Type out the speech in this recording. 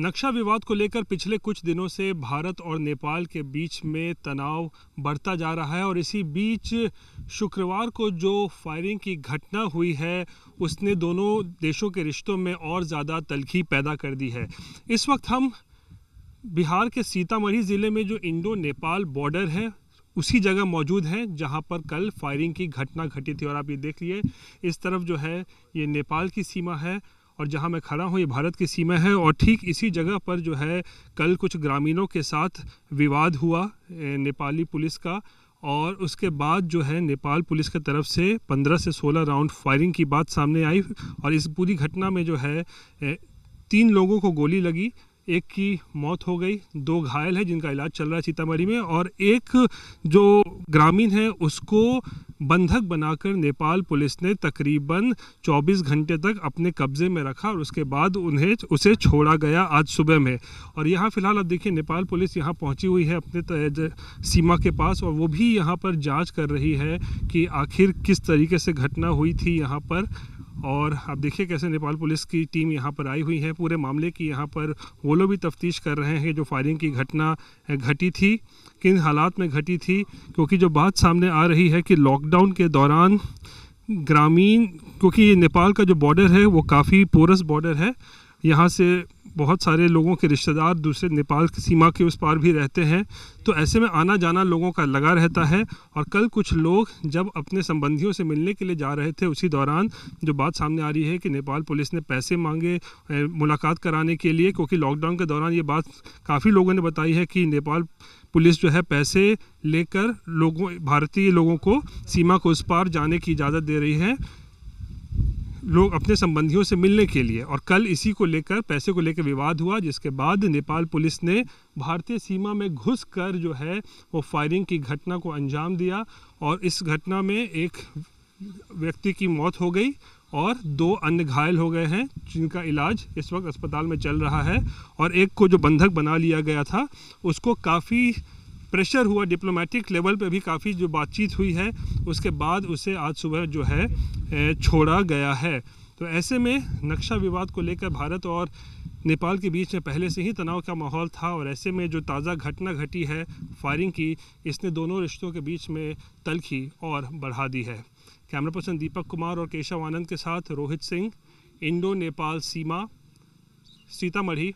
नक्शा विवाद को लेकर पिछले कुछ दिनों से भारत और नेपाल के बीच में तनाव बढ़ता जा रहा है और इसी बीच शुक्रवार को जो फायरिंग की घटना हुई है उसने दोनों देशों के रिश्तों में और ज़्यादा तलखी पैदा कर दी है इस वक्त हम बिहार के सीतामढ़ी ज़िले में जो इंडो नेपाल बॉर्डर है उसी जगह मौजूद हैं जहां पर कल फायरिंग की घटना घटी थी और आप ये देख लिए इस तरफ जो है ये नेपाल की सीमा है और जहां मैं खड़ा हूं ये भारत की सीमा है और ठीक इसी जगह पर जो है कल कुछ ग्रामीणों के साथ विवाद हुआ नेपाली पुलिस का और उसके बाद जो है नेपाल पुलिस की तरफ से 15 से 16 राउंड फायरिंग की बात सामने आई और इस पूरी घटना में जो है तीन लोगों को गोली लगी एक की मौत हो गई दो घायल है जिनका इलाज चल रहा है सीतामढ़ी में और एक जो ग्रामीण है उसको बंधक बनाकर नेपाल पुलिस ने तकरीबन 24 घंटे तक अपने कब्जे में रखा और उसके बाद उन्हें उसे छोड़ा गया आज सुबह में और यहाँ फिलहाल आप देखिए नेपाल पुलिस यहाँ पहुँची हुई है अपने सीमा के पास और वो भी यहाँ पर जाँच कर रही है कि आखिर किस तरीके से घटना हुई थी यहाँ पर और आप देखिए कैसे नेपाल पुलिस की टीम यहाँ पर आई हुई है पूरे मामले की यहाँ पर वो लोग भी तफ्तीश कर रहे हैं जो फायरिंग की घटना घटी थी किन हालात में घटी थी क्योंकि जो बात सामने आ रही है कि लॉकडाउन के दौरान ग्रामीण क्योंकि नेपाल का जो बॉर्डर है वो काफ़ी पोरस बॉर्डर है यहाँ से बहुत सारे लोगों के रिश्तेदार दूसरे नेपाल की सीमा के उस पार भी रहते हैं तो ऐसे में आना जाना लोगों का लगा रहता है और कल कुछ लोग जब अपने संबंधियों से मिलने के लिए जा रहे थे उसी दौरान जो बात सामने आ रही है कि नेपाल पुलिस ने पैसे मांगे मुलाकात कराने के लिए क्योंकि लॉकडाउन के दौरान ये बात काफ़ी लोगों ने बताई है कि नेपाल पुलिस जो है पैसे लेकर लोगों भारतीय लोगों को सीमा को उस पार जाने की इजाज़त दे रही है लोग अपने संबंधियों से मिलने के लिए और कल इसी को लेकर पैसे को लेकर विवाद हुआ जिसके बाद नेपाल पुलिस ने भारतीय सीमा में घुस कर जो है वो फायरिंग की घटना को अंजाम दिया और इस घटना में एक व्यक्ति की मौत हो गई और दो अन्य घायल हो गए हैं जिनका इलाज इस वक्त अस्पताल में चल रहा है और एक को जो बंधक बना लिया गया था उसको काफ़ी प्रेशर हुआ डिप्लोमेटिक लेवल पे भी काफ़ी जो बातचीत हुई है उसके बाद उसे आज सुबह जो है छोड़ा गया है तो ऐसे में नक्शा विवाद को लेकर भारत और नेपाल के बीच में पहले से ही तनाव का माहौल था और ऐसे में जो ताज़ा घटना घटी है फायरिंग की इसने दोनों रिश्तों के बीच में तलखी और बढ़ा दी है कैमरा पर्सन दीपक कुमार और केशव आनंद के साथ रोहित सिंह इंडो नेपाल सीमा सीतामढ़ी